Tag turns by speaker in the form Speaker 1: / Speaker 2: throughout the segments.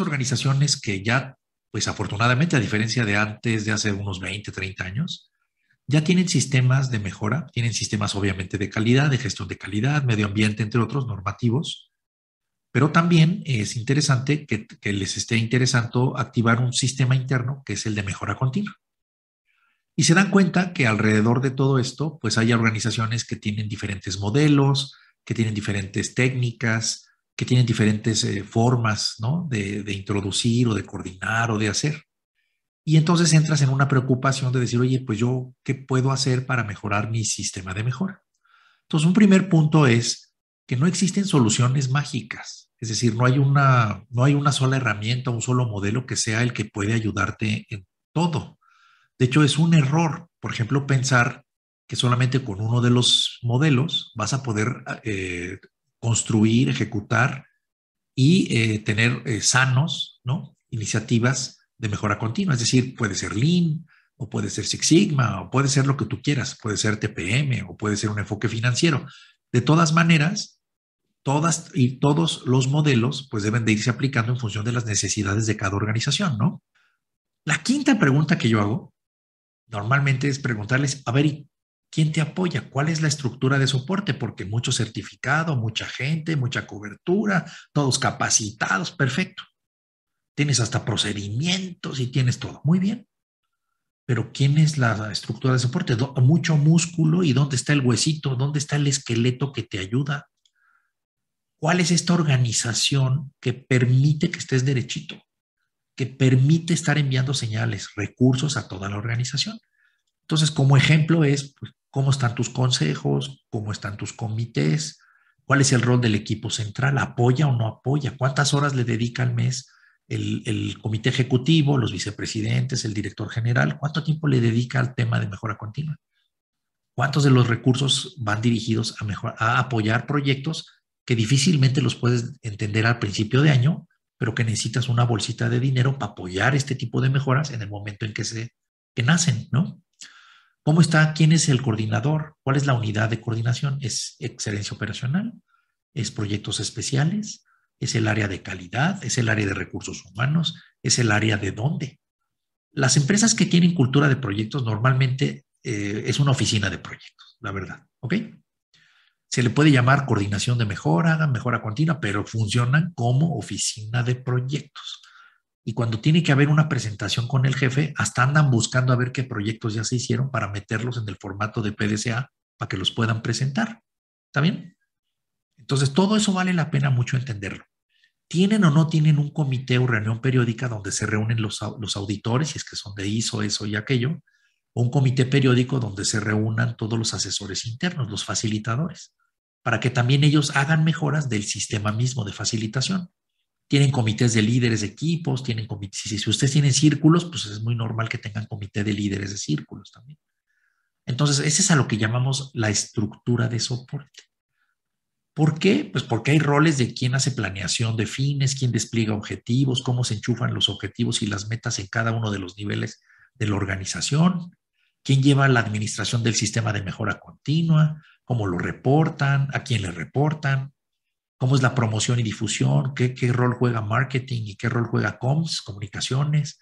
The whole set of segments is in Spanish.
Speaker 1: organizaciones que ya, pues afortunadamente, a diferencia de antes, de hace unos 20, 30 años, ya tienen sistemas de mejora, tienen sistemas obviamente de calidad, de gestión de calidad, medio ambiente, entre otros, normativos, pero también es interesante que, que les esté interesando activar un sistema interno que es el de mejora continua. Y se dan cuenta que alrededor de todo esto, pues hay organizaciones que tienen diferentes modelos, que tienen diferentes técnicas, que tienen diferentes eh, formas ¿no? de, introducir o de coordinar o de hacer. Y entonces entras en una preocupación de decir, oye, pues yo, ¿qué puedo hacer para mejorar mi sistema de mejora? Entonces, un primer punto es que no existen soluciones mágicas. Es decir, no hay una, no hay una sola herramienta, un solo modelo que sea el que puede ayudarte en todo. De hecho, es un error, por ejemplo, pensar que solamente con uno de los modelos vas a poder eh, construir, ejecutar y eh, tener eh, sanos, ¿no? Iniciativas de mejora continua. Es decir, puede ser Lean o puede ser Six Sigma o puede ser lo que tú quieras, puede ser TPM o puede ser un enfoque financiero. De todas maneras, todas y todos los modelos pues deben de irse aplicando en función de las necesidades de cada organización, ¿no? La quinta pregunta que yo hago normalmente es preguntarles, a ver, ¿Quién te apoya? ¿Cuál es la estructura de soporte? Porque mucho certificado, mucha gente, mucha cobertura, todos capacitados, perfecto. Tienes hasta procedimientos y tienes todo. Muy bien. Pero ¿quién es la estructura de soporte? Mucho músculo y dónde está el huesito, dónde está el esqueleto que te ayuda. ¿Cuál es esta organización que permite que estés derechito? Que permite estar enviando señales, recursos a toda la organización. Entonces, como ejemplo es, pues, cómo están tus consejos, cómo están tus comités, cuál es el rol del equipo central, apoya o no apoya, cuántas horas le dedica al mes el, comité ejecutivo, los vicepresidentes, el director general, cuánto tiempo le dedica al tema de mejora continua, cuántos de los recursos van dirigidos a, a apoyar proyectos que difícilmente los puedes entender al principio de año, pero que necesitas una bolsita de dinero para apoyar este tipo de mejoras en el momento en que se que nacen, ¿no? ¿Cómo está? ¿Quién es el coordinador? ¿Cuál es la unidad de coordinación? ¿Es excelencia operacional? ¿Es proyectos especiales? ¿Es el área de calidad? ¿Es el área de recursos humanos? ¿Es el área de dónde? Las empresas que tienen cultura de proyectos normalmente eh, es una oficina de proyectos, la verdad. ¿Ok? Se le puede llamar coordinación de mejora, mejora continua, pero funcionan como oficina de proyectos y cuando tiene que haber una presentación con el jefe, hasta andan buscando a ver qué proyectos ya se hicieron para meterlos en el formato de PDCA para que los puedan presentar. ¿Está bien? Entonces, todo eso vale la pena mucho entenderlo. ¿Tienen o no tienen un comité o reunión periódica donde se reúnen los, los auditores, si es que son de ISO, eso y aquello? O un comité periódico donde se reúnan todos los asesores internos, los facilitadores, para que también ellos hagan mejoras del sistema mismo de facilitación tienen comités de líderes de equipos, tienen comités, si, si ustedes tienen círculos, pues es muy normal que tengan comité de líderes de círculos también. Entonces, ese es a lo que llamamos la estructura de soporte. ¿Por qué? Pues porque hay roles de quién hace planeación de fines, quién despliega objetivos, cómo se enchufan los objetivos y las metas en cada uno de los niveles de la organización, quién lleva la administración del sistema de mejora continua, cómo lo reportan, a quién le reportan, cómo es la promoción y difusión, qué, rol juega marketing y qué rol juega comms, comunicaciones,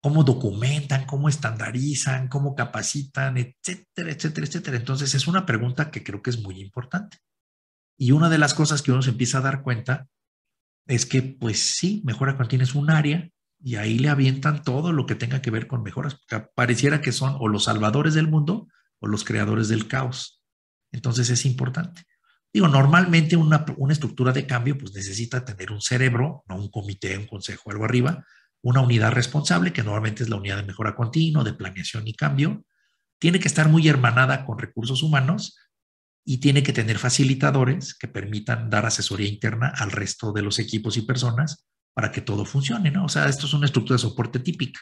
Speaker 1: cómo documentan, cómo estandarizan, cómo capacitan, etcétera, etcétera, etcétera. Entonces es una pregunta que creo que es muy importante. Y una de las cosas que uno se empieza a dar cuenta es que, pues sí, mejora cuando tienes un área y ahí le avientan todo lo que tenga que ver con mejoras. Pareciera que son o los salvadores del mundo o los creadores del caos. Entonces es importante. Digo, normalmente una, estructura de cambio pues necesita tener un cerebro, no un comité, un consejo, algo arriba, una unidad responsable, que normalmente es la unidad de mejora continua, de planeación y cambio, tiene que estar muy hermanada con recursos humanos y tiene que tener facilitadores que permitan dar asesoría interna al resto de los equipos y personas para que todo funcione, ¿no? O sea, esto es una estructura de soporte típica.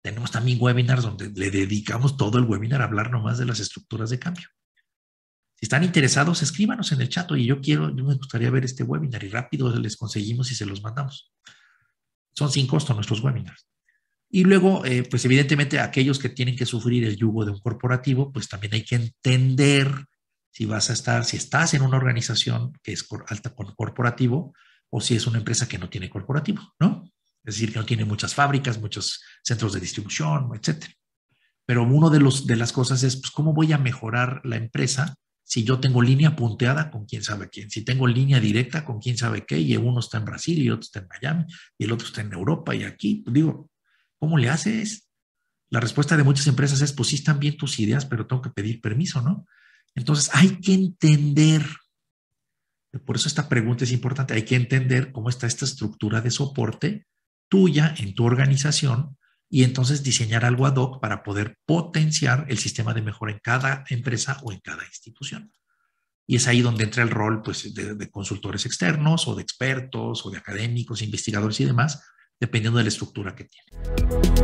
Speaker 1: Tenemos también webinars donde le dedicamos todo el webinar a hablar nomás de las estructuras de cambio. Si están interesados, escríbanos en el chat. y yo quiero, yo me gustaría ver este webinar y rápido les conseguimos y se los mandamos. Son sin costo nuestros webinars. Y luego, eh, pues evidentemente aquellos que tienen que sufrir el yugo de un corporativo, pues también hay que entender si vas a estar, si estás en una organización que es alta con corporativo o si es una empresa que no tiene corporativo, ¿no? Es decir, que no tiene muchas fábricas, muchos centros de distribución, etcétera. Pero uno de, los, de las cosas es, pues, ¿cómo voy a mejorar la empresa si yo tengo línea punteada con quién sabe quién, si tengo línea directa con quién sabe qué, y uno está en Brasil y otro está en Miami y el otro está en Europa y aquí, pues digo, ¿cómo le haces? La respuesta de muchas empresas es, pues sí están bien tus ideas, pero tengo que pedir permiso, ¿no? Entonces hay que entender, por eso esta pregunta es importante, hay que entender cómo está esta estructura de soporte tuya en tu organización y entonces diseñar algo ad hoc para poder potenciar el sistema de mejora en cada empresa o en cada institución. Y es ahí donde entra el rol pues, de, de consultores externos o de expertos o de académicos, investigadores y demás, dependiendo de la estructura que tiene.